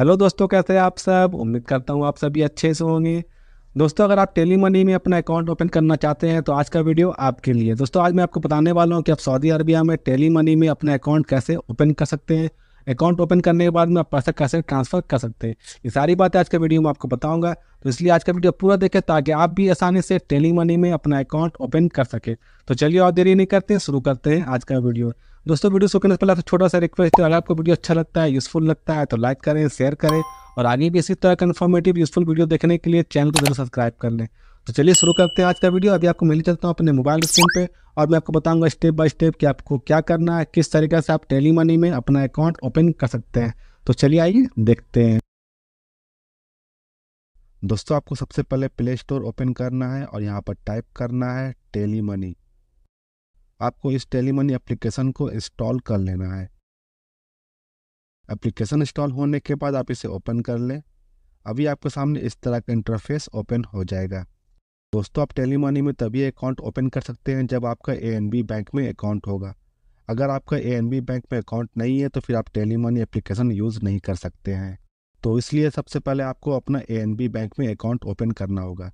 hello दोस्तों कैसे आप सब उम्मीद करता हूँ आप सभी अच्छे से होंगे दोस्तों अगर आप टेली मनी में अपना अकाउंट ओपन करना चाहते हैं तो आज का वीडियो आपके लिए दोस्तों आज मैं आपको बताने वाला हूँ कि आप सऊदी अरबिया में टेली मनी में अपना अकाउंट कैसे ओपन कर सकते हैं अकाउंट ओपन करने के बाद में आप पैसा कैसे ट्रांसफ़र कर सकते हैं ये सारी बातें आज का वीडियो में आपको बताऊंगा तो इसलिए आज का वीडियो पूरा देखें ताकि आप भी आसानी से टेली मनी में अपना अकाउंट ओपन कर सके तो चलिए और देरी नहीं करते शुरू करते हैं आज का वीडियो दोस्तों वीडियो शुरू करने से पहले आपसे छोटा सा रिक्वेस्ट है अगर आपको वीडियो अच्छा लगता है यूज़फुल लगता है तो लाइक करें शेयर करें और आगे भी इसी तरह कन्फर्मेटिव यूज़फुल वीडियो देखने के लिए चैनल को जरूर सब्सक्राइब कर लें तो चलिए शुरू करते हैं आज का वीडियो अभी आपको मिल चलता तो हूँ अपने मोबाइल स्क्रीन पे और मैं आपको बताऊंगा स्टेप बाय स्टेप कि आपको क्या करना है किस तरीके से आप टेली मनी में अपना अकाउंट ओपन कर सकते हैं तो चलिए आइए देखते हैं दोस्तों आपको सबसे पहले प्ले स्टोर ओपन करना है और यहाँ पर टाइप करना है टेली मनी आपको इस टेली मनी एप्लीकेशन को इंस्टॉल कर लेना है एप्लीकेशन इंस्टॉल होने के बाद आप इसे ओपन कर लें अभी आपके सामने इस तरह का इंटरफेस ओपन हो जाएगा दोस्तों आप टेली मनी में तभी अकाउंट ओपन कर सकते हैं जब आपका ए बैंक में अकाउंट होगा अगर आपका ए बैंक में अकाउंट नहीं है तो फिर आप टेली मनी एप्लीकेशन यूज़ नहीं कर सकते हैं तो इसलिए सबसे पहले आपको अपना ए बैंक में अकाउंट ओपन करना होगा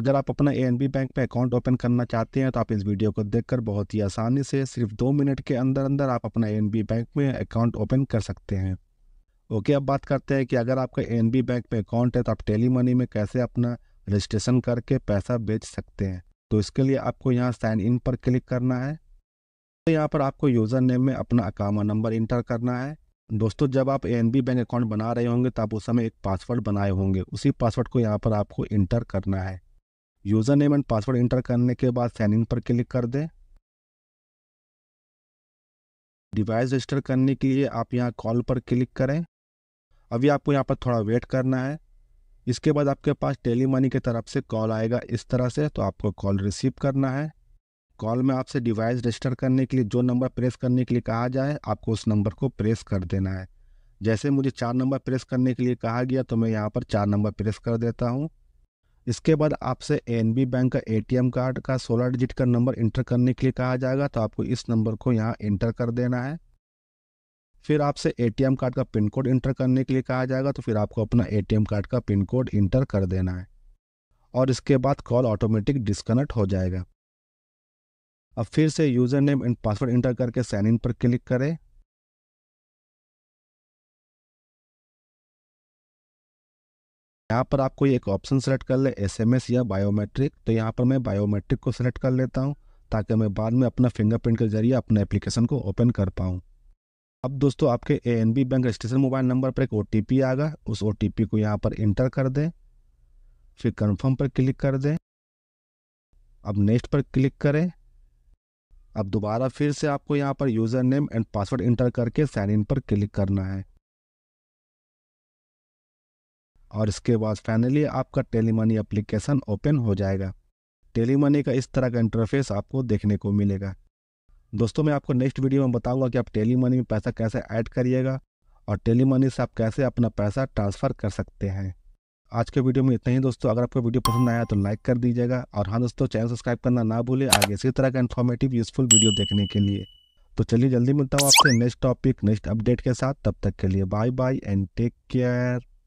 अगर आप अपना ए बैंक में अकाउंट ओपन करना चाहते हैं तो आप इस वीडियो को देखकर बहुत ही आसानी से सिर्फ दो मिनट के अंदर अंदर आप अपना ए बैंक में अकाउंट ओपन कर सकते हैं ओके अब बात करते हैं कि अगर आपका ए बैंक में अकाउंट है तो आप टेली मनी में कैसे अपना रजिस्ट्रेशन करके पैसा बेच सकते हैं तो इसके लिए आपको यहाँ साइन इन पर क्लिक करना है तो यहाँ पर आपको यूज़र नेम में अपना अकामा नंबर इंटर करना है दोस्तों जब आप ए बैंक अकाउंट बना रहे होंगे तो आप उस समय एक पासवर्ड बनाए होंगे उसी पासवर्ड को यहाँ पर आपको इंटर करना है user name and password enter करने के बाद साइन इन पर क्लिक कर दें डिवाइस रजिस्टर करने के लिए आप यहाँ कॉल पर क्लिक करें अभी आपको यहाँ पर थोड़ा वेट करना है इसके बाद आपके पास टेली मनी की तरफ से कॉल आएगा इस तरह से तो आपको कॉल रिसीव करना है कॉल में आपसे डिवाइस रजिस्टर करने के लिए जो नंबर प्रेस करने के लिए कहा जाए आपको उस नंबर को प्रेस कर देना है जैसे मुझे चार नंबर प्रेस करने के लिए कहा गया तो मैं यहाँ पर चार नंबर प्रेस कर देता हूँ इसके बाद आपसे एन बैंक का ए कार्ड का सोलह डिजिट का नंबर इंटर करने के लिए कहा जाएगा तो आपको इस नंबर को यहाँ इंटर कर देना है फिर आपसे एटीएम कार्ड का पिन कोड इंटर करने के लिए कहा जाएगा तो फिर आपको अपना एटीएम कार्ड का पिन कोड इंटर कर देना है और इसके बाद कॉल ऑटोमेटिक डिस्कनेक्ट हो जाएगा अब फिर से user name and password enter करके साइन इन पर क्लिक करें यहाँ पर आपको एक ऑप्शन सेलेक्ट कर ले एसएमएस या बायोमेट्रिक तो यहाँ पर मैं बायोमेट्रिक को सिलेक्ट कर लेता हूँ ताकि मैं बाद में अपना फिंगरप्रिंट के जरिए अपने एप्लीकेशन को ओपन कर पाऊँ अब दोस्तों आपके A N B bank registration mobile number पर एक ओ टी पी आएगा उस ओ टी पी को यहाँ पर इंटर कर दें फिर कंफर्म पर क्लिक कर दें अब नेक्स्ट पर क्लिक करें अब दोबारा फिर से आपको यहाँ पर user name and password enter करके साइन इन पर क्लिक करना है और इसके बाद फाइनली आपका टेलीमनी एप्लीकेशन ओपन हो जाएगा टेलीमनी का इस तरह का इंटरफेस आपको देखने को मिलेगा दोस्तों मैं आपको नेक्स्ट वीडियो में बताऊंगा कि आप टेली मनी में पैसा कैसे ऐड करिएगा और टेली मनी से आप कैसे अपना पैसा ट्रांसफ़र कर सकते हैं आज के वीडियो में इतना ही दोस्तों अगर आपको वीडियो पसंद आया तो लाइक कर दीजिएगा और हाँ दोस्तों चैनल सब्सक्राइब करना ना भूलें आगे इसी तरह का इन्फॉर्मेटिव यूजफुल वीडियो देखने के लिए तो चलिए जल्दी मिलता हूँ आपसे नेक्स्ट टॉपिक नेक्स्ट अपडेट के साथ तब तक के लिए bye bye and take care